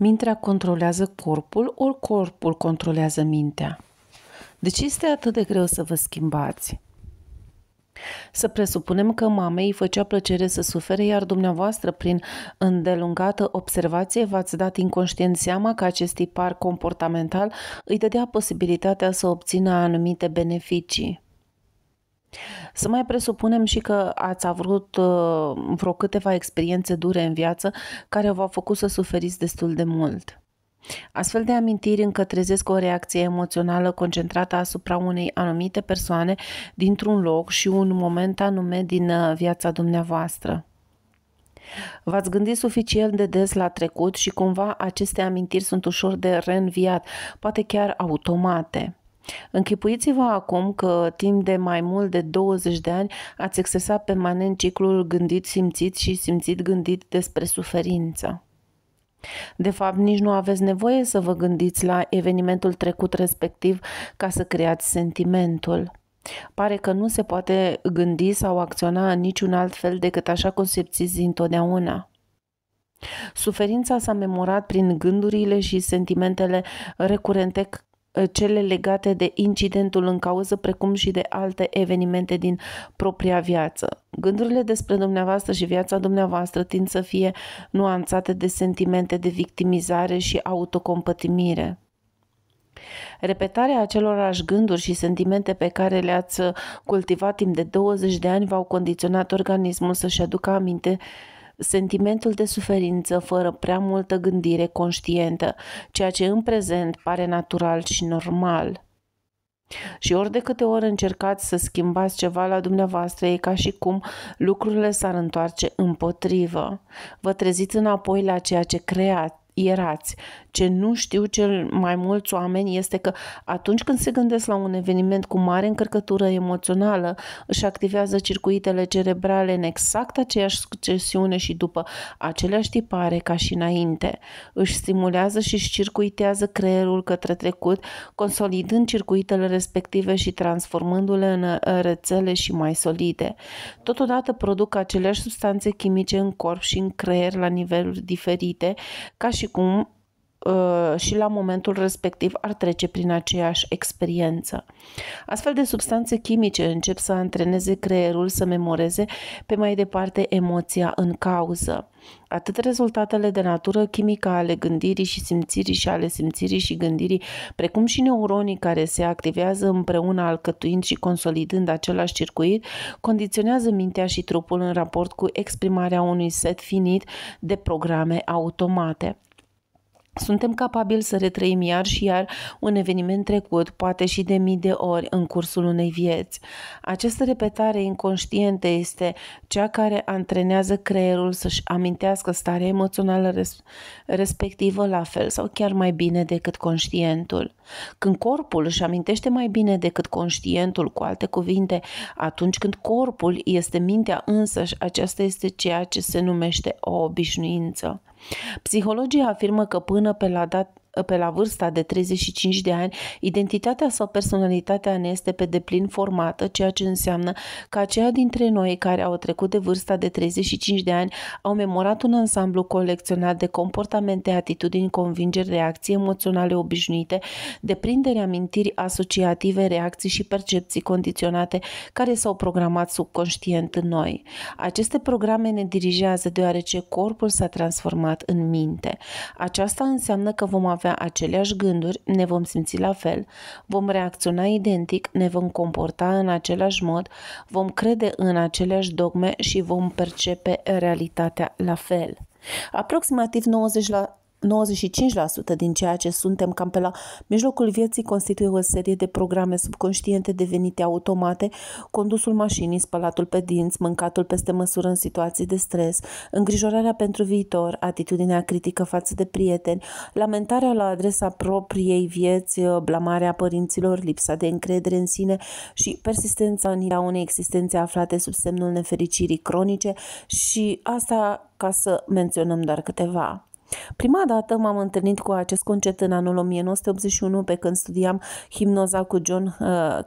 Mintea controlează corpul, ori corpul controlează mintea. De ce este atât de greu să vă schimbați? Să presupunem că mamei îi făcea plăcere să sufere, iar dumneavoastră, prin îndelungată observație, v-ați dat inconștient seama că acest tipar comportamental îi dădea posibilitatea să obțină anumite beneficii. Să mai presupunem și că ați avut uh, vreo câteva experiențe dure în viață care v-au făcut să suferiți destul de mult. Astfel de amintiri încă trezesc o reacție emoțională concentrată asupra unei anumite persoane dintr-un loc și un moment anume din uh, viața dumneavoastră. V-ați gândit suficient de des la trecut și cumva aceste amintiri sunt ușor de reînviat, poate chiar automate. Închipuiți-vă acum că timp de mai mult de 20 de ani ați accesat permanent ciclul gândit-simțit și simțit-gândit despre suferință. De fapt, nici nu aveți nevoie să vă gândiți la evenimentul trecut respectiv ca să creați sentimentul. Pare că nu se poate gândi sau acționa în niciun alt fel decât așa concepțiți dintotdeauna. Suferința s-a memorat prin gândurile și sentimentele recurente Eh, cele legate de incidentul în cauză, precum și de alte evenimente din propria viață. Gândurile despre dumneavoastră și viața dumneavoastră tind să fie nuanțate de sentimente de victimizare și autocompătimire. Repetarea acelorași gânduri și sentimente pe care le-ați eh, cultivat timp de 20 de ani v-au condiționat organismul să-și aducă aminte uh, sentimentul de suferință fără prea multă gândire conștientă, ceea ce în prezent pare natural și normal. Și ori de câte ori încercați să schimbați ceva la dumneavoastră, e ca și cum lucrurile s-ar întoarce împotrivă. Vă treziți înapoi la ceea ce creați, erați, ce nu știu cel mai mulți oameni este că atunci când se gândesc la un eveniment cu mare încărcătură emoțională, își activează circuitele cerebrale în exact aceeași succesiune și după aceleași tipare ca și înainte. Își stimulează și își circuitează creierul către trecut, consolidând circuitele respective și transformându-le în uh, rețele și mai solide. Totodată produc aceleași substanțe chimice în corp și în creier la niveluri diferite, ca și cum Uh, și la momentul respectiv ar trece prin aceeași experiență. Astfel de substanțe chimice încep să antreneze creierul să memoreze pe mai departe emoția în cauză. Atât rezultatele de natură chimică ale gândirii și simțirii și ale simțirii și gândirii, precum și neuronii care se activează împreună alcătuind și consolidând același circuit, condiționează mintea și trupul în raport cu exprimarea unui set finit de programe automate. Suntem capabili să retrăim iar și iar un eveniment trecut, poate și de mii de ori în cursul unei vieți. Această repetare inconștientă este cea care antrenează creierul să-și amintească starea emoțională res- respectivă la fel sau chiar mai bine decât conștientul. Când corpul își amintește mai bine decât conștientul, cu alte cuvinte, atunci când corpul este mintea însăși, aceasta este ceea ce se numește o obișnuință. Psihologii afirmă că până pe la dat pe la vârsta de 35 de ani, identitatea sau personalitatea ne este pe deplin formată, ceea ce înseamnă că aceia dintre noi care au trecut de vârsta de 35 de ani au memorat un ansamblu colecționat de comportamente, atitudini, convingeri, reacții emoționale obișnuite, deprindere, amintiri asociative, reacții și percepții condiționate care s-au programat subconștient în noi. Aceste programe ne dirigează deoarece corpul s-a transformat în minte. Aceasta înseamnă că vom avea avea aceleași gânduri, ne vom simți la fel, vom reacționa identic, ne vom comporta în același mod, vom crede în aceleași dogme și vom percepe realitatea la fel. Aproximativ 90% la 95% din ceea ce suntem cam pe la mijlocul vieții constituie o serie de programe subconștiente devenite automate, condusul mașinii, spălatul pe dinți, mâncatul peste măsură în situații de stres, îngrijorarea pentru viitor, atitudinea critică față de prieteni, lamentarea la adresa propriei vieți, blamarea părinților, lipsa de încredere în sine și persistența în ea unei existențe aflate sub semnul nefericirii cronice și asta ca să menționăm doar câteva. Prima dată m-am întâlnit cu acest concept în anul 1981 pe când studiam hipnoza cu John uh,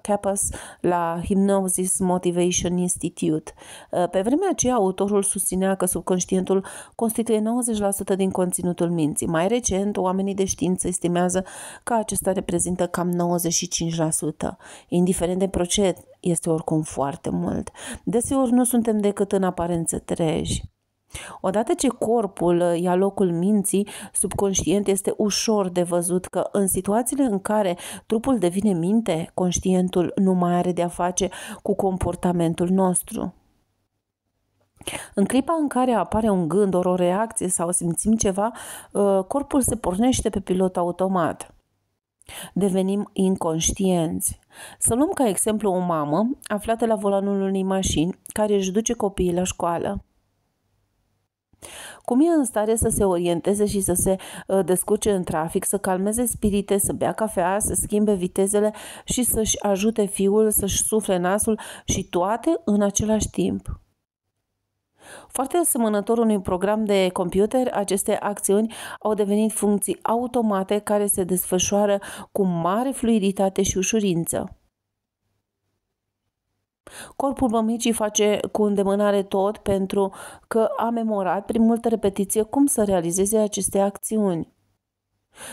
Kappas la Hypnosis Motivation Institute. Uh, pe vremea aceea, autorul susținea că subconștientul constituie 90% din conținutul minții. Mai recent, oamenii de știință estimează că acesta reprezintă cam 95%. Indiferent de procent, este oricum foarte mult. Deseori nu suntem decât în aparență treji. Odată ce corpul uh, ia locul minții, subconștient este ușor de văzut că în situațiile în care trupul devine minte, conștientul nu mai are de-a face cu comportamentul nostru. În clipa în care apare un gând, ori o reacție sau simțim ceva, uh, corpul se pornește pe pilot automat. Devenim inconștienți. Să luăm ca exemplu o mamă aflată la volanul unei mașini care își duce copiii la școală. Cum e în stare să se orienteze și să se uh, descurce în trafic, să calmeze spirite, să bea cafea, să schimbe vitezele și să-și ajute fiul să-și sufle nasul și toate în același timp. Foarte asemănător unui program de computer, aceste acțiuni au devenit funcții automate care se desfășoară cu mare fluiditate și ușurință. Corpul mămicii face cu îndemânare tot pentru că a memorat prin multă repetiție cum să realizeze aceste acțiuni.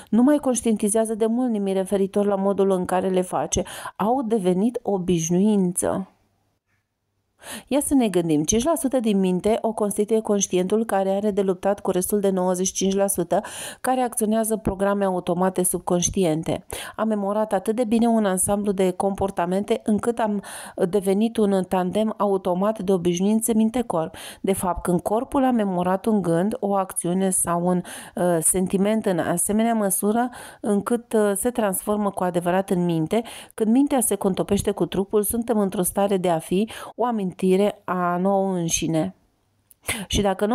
Nu mai conștientizează de mult nimic referitor la modul în care le face, au devenit obișnuință. Ia să ne gândim, 5% din minte o constituie conștientul care are de luptat cu restul de 95% care acționează programe automate subconștiente. Am memorat atât de bine un ansamblu de comportamente încât am devenit un tandem automat de obișnuințe minte-corp. De fapt, când corpul a memorat un gând, o acțiune sau un uh, sentiment în asemenea măsură încât uh, se transformă cu adevărat în minte, când mintea se contopește cu trupul, suntem într-o stare de a fi o amintire amintire a nouă înșine. Și dacă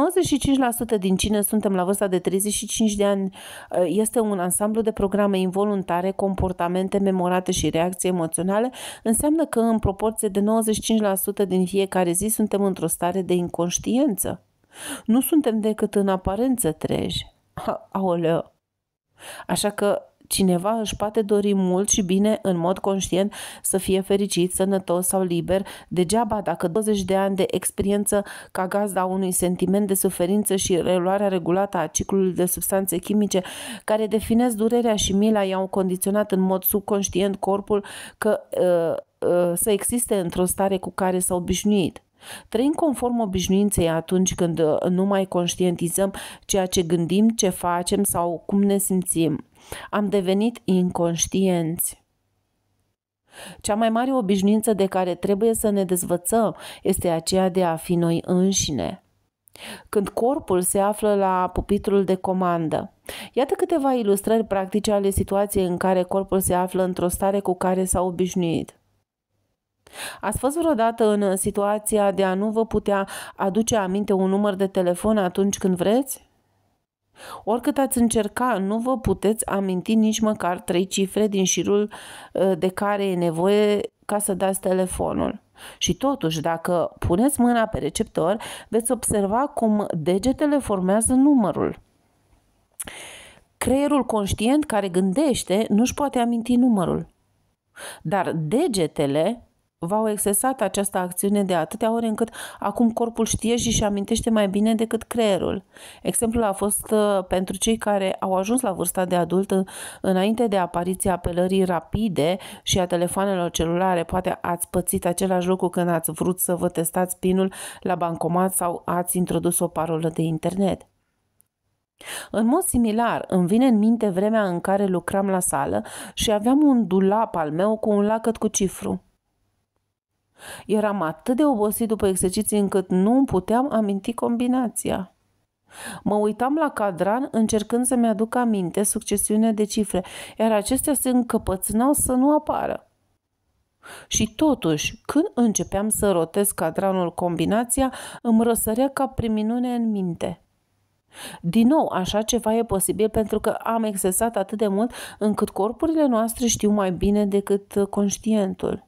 95% din cine suntem la vârsta de 35 de ani ă, este un ansamblu de programe involuntare, comportamente memorate și reacții emoționale, înseamnă că în proporție de 95% din fiecare zi suntem într-o stare de inconștiență. Nu suntem decât în aparență treji. Aoleu! Așa că cineva își poate dori mult și bine în mod conștient să fie fericit, sănătos sau liber, degeaba dacă 20 de ani de experiență ca gazda unui sentiment de suferință și reluarea regulată a ciclului de substanțe chimice care definesc durerea și mila i-au condiționat în mod subconștient corpul că uh, uh să existe într-o stare cu care s-a obișnuit. Trăim conform obișnuinței atunci când uh, nu mai conștientizăm ceea ce gândim, ce facem sau cum ne simțim. Am devenit inconștienți. Cea mai mare obișnuință de care trebuie să ne dezvățăm este aceea de a fi noi înșine. Când corpul se află la pupitrul de comandă. Iată câteva ilustrări practice ale situației în care corpul se află într-o stare cu care s-a obișnuit. Ați fost vreodată în situația de a nu vă putea aduce aminte un număr de telefon atunci când vreți? Oricât ați încerca, nu vă puteți aminti nici măcar trei cifre din șirul ă, de care e nevoie ca să dați telefonul. Și totuși, dacă puneți mâna pe receptor, veți observa cum degetele formează numărul. Creierul conștient care gândește nu-și poate aminti numărul. Dar degetele V-au excesat această acțiune de atâtea ori încât acum corpul știe și își amintește mai bine decât creierul. Exemplul a fost uh, pentru cei care au ajuns la vârsta de adult uh, înainte de apariția apelării rapide și a telefoanelor celulare. Poate ați pățit același lucru când ați vrut să vă testați pinul la bancomat sau ați introdus o parolă de internet. În mod similar, îmi vine în minte vremea în care lucram la sală și aveam un dulap al meu cu un lacăt cu cifru. Eram atât de obosit după exerciții încât nu îmi puteam aminti combinația. Mă uitam la cadran încercând să-mi aduc aminte succesiunea de cifre, iar acestea se încăpățânau să nu apară. Și totuși, când începeam să rotesc cadranul combinația, îmi răsărea ca prin minune în minte. Din nou, așa ceva e posibil pentru că am excesat atât de mult încât corpurile noastre știu mai bine decât conștientul.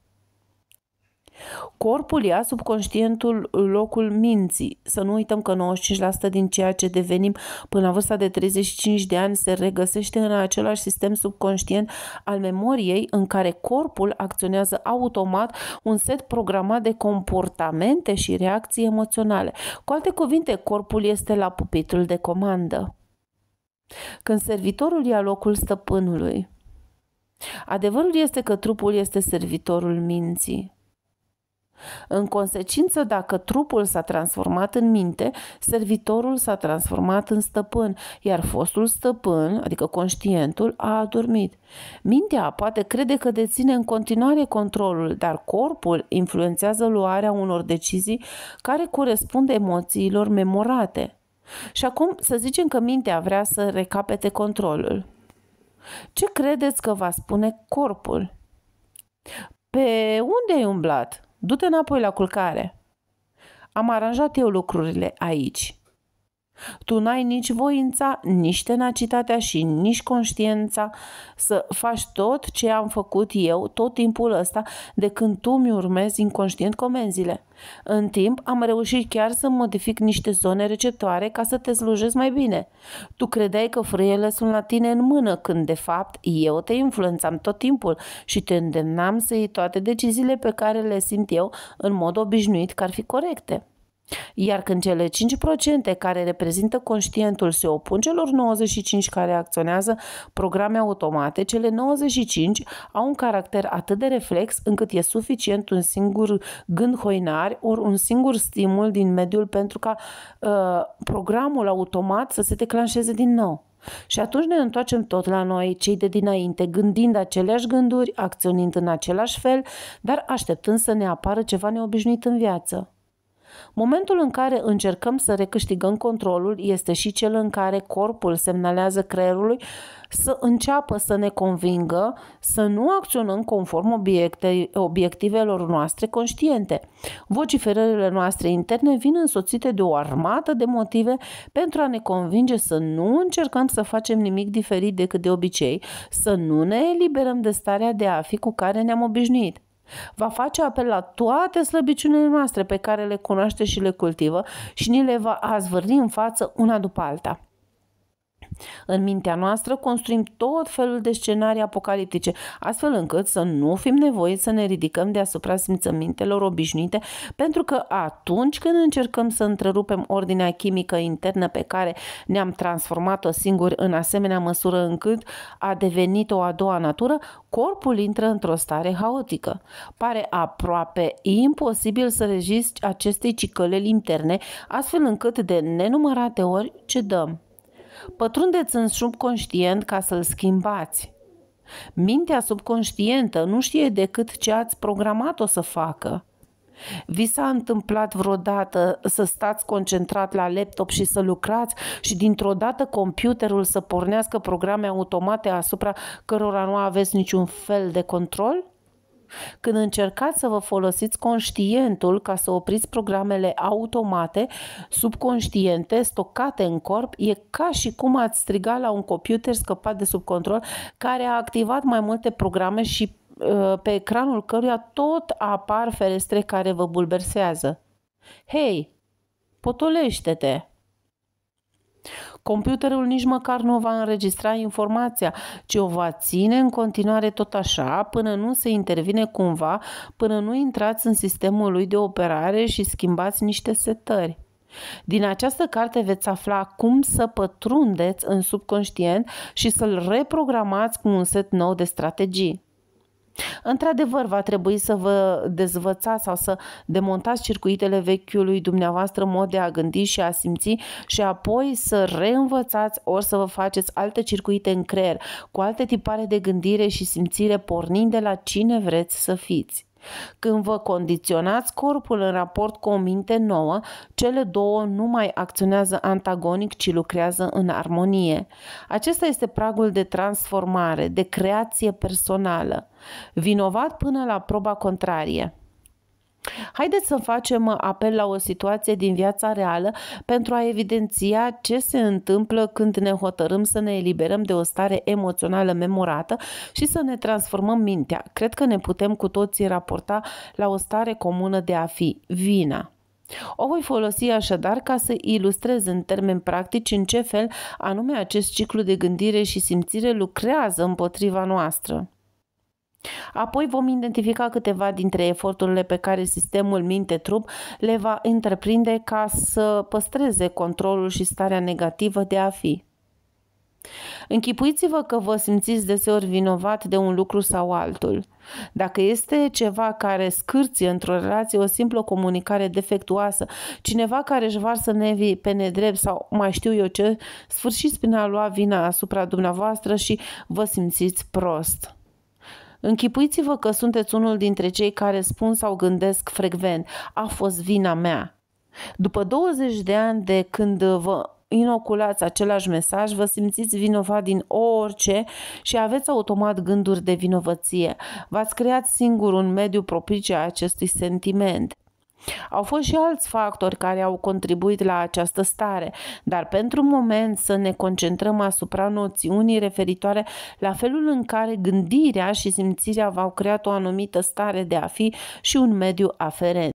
Corpul ia subconștientul locul minții. Să nu uităm că 95% din ceea ce devenim până la vârsta de 35 de ani se regăsește în același sistem subconștient al memoriei în care corpul acționează automat un set programat de comportamente și reacții emoționale. Cu alte cuvinte, corpul este la pupitul de comandă. Când servitorul ia locul stăpânului, Adevărul este că trupul este servitorul minții. În consecință, dacă trupul s-a transformat în minte, servitorul s-a transformat în stăpân, iar fostul stăpân, adică conștientul, a adormit. Mintea poate crede că deține în continuare controlul, dar corpul influențează luarea unor decizii care corespund emoțiilor memorate. Și acum să zicem că mintea vrea să recapete controlul. Ce credeți că va spune corpul? Pe unde ai umblat? Du-te înapoi la culcare. Am aranjat eu lucrurile aici. Tu n-ai nici voința, nici tenacitatea și nici conștiența să faci tot ce am făcut eu tot timpul ăsta de când tu mi urmezi inconștient comenzile. În timp am reușit chiar să modific niște zone receptoare ca să te slujesc mai bine. Tu credeai că frâiele sunt la tine în mână când de fapt eu te influențam tot timpul și te îndemnam să iei toate deciziile pe care le simt eu în mod obișnuit că ar fi corecte. Iar când cele 5% care reprezintă conștientul se opun celor 95 care acționează programe automate, cele 95 au un caracter atât de reflex încât e suficient un singur gând hoinar ori un singur stimul din mediul pentru ca uh, programul automat să se declanșeze din nou. Și atunci ne întoarcem tot la noi, cei de dinainte, gândind aceleași gânduri, acționând în același fel, dar așteptând să ne apară ceva neobișnuit în viață. Momentul în care încercăm să recâștigăm controlul este și cel în care corpul semnalează creierului să înceapă să ne convingă să nu acționăm conform obiecte, obiectivelor noastre conștiente. Vociferările noastre interne vin însoțite de o armată de motive pentru a ne convinge să nu încercăm să facem nimic diferit decât de obicei, să nu ne eliberăm de starea de a fi cu care ne-am obișnuit. Va face apel la toate slăbiciunile noastre pe care le cunoaște și le cultivă și ni le va azvârni în față una după alta. În mintea noastră construim tot felul de scenarii apocaliptice, astfel încât să nu fim nevoiți să ne ridicăm deasupra simțămintelor obișnuite, pentru că atunci când încercăm să întrerupem ordinea chimică internă pe care ne-am transformat-o singuri în asemenea măsură încât a devenit o a doua natură, corpul intră într-o stare haotică. Pare aproape imposibil să rezisti acestei cicăleli interne, astfel încât de nenumărate ori cedăm. Pătrundeți în subconștient ca să-l schimbați. Mintea subconștientă nu știe decât ce ați programat-o să facă. Vi s-a întâmplat vreodată să stați concentrat la laptop și să lucrați și dintr-o dată computerul să pornească programe automate asupra cărora nu aveți niciun fel de control? când încercați să vă folosiți conștientul ca să opriți programele automate, subconștiente, stocate în corp, e ca și cum ați striga la un computer scăpat de sub control care a activat mai multe programe și uh, pe ecranul căruia tot apar ferestre care vă bulbersează. Hei, potolește-te! Computerul nici măcar nu va înregistra informația, ci o va ține în continuare tot așa până nu se intervine cumva, până nu intrați în sistemul lui de operare și schimbați niște setări. Din această carte veți afla cum să pătrundeți în subconștient și să-l reprogramați cu un set nou de strategii. Într-adevăr, va trebui să vă dezvățați sau să demontați circuitele vechiului dumneavoastră mod de a gândi și a simți și apoi să reînvățați ori să vă faceți alte circuite în creier, cu alte tipare de gândire și simțire pornind de la cine vreți să fiți. Când vă condiționați corpul în raport cu o minte nouă, cele două nu mai acționează antagonic, ci lucrează în armonie. Acesta este pragul de transformare, de creație personală. Vinovat până la proba contrarie. Haideți să facem apel la o situație din viața reală pentru a evidenția ce se întâmplă când ne hotărâm să ne eliberăm de o stare emoțională memorată și să ne transformăm mintea. Cred că ne putem cu toții raporta la o stare comună de a fi vina. O voi folosi așadar ca să ilustrez în termeni practici în ce fel anume acest ciclu de gândire și simțire lucrează împotriva noastră. Apoi vom identifica câteva dintre eforturile pe care sistemul minte-trup le va întreprinde ca să păstreze controlul și starea negativă de a fi. Închipuiți-vă că vă simțiți deseori vinovat de un lucru sau altul. Dacă este ceva care scârție într-o relație o simplă comunicare defectuoasă, cineva care își varsă nevii pe nedrept sau mai știu eu ce, sfârșiți prin a lua vina asupra dumneavoastră și vă simțiți prost. Închipuiți-vă că sunteți unul dintre cei care spun sau gândesc frecvent, a fost vina mea. După 20 de ani de când vă inoculați același mesaj, vă simțiți vinovat din orice și aveți automat gânduri de vinovăție. V-ați creat singur un mediu propice a acestui sentiment. Au fost și alți factori care au contribuit la această stare, dar pentru moment să ne concentrăm asupra noțiunii referitoare la felul în care gândirea și simțirea v-au creat o anumită stare de a fi și un mediu aferent.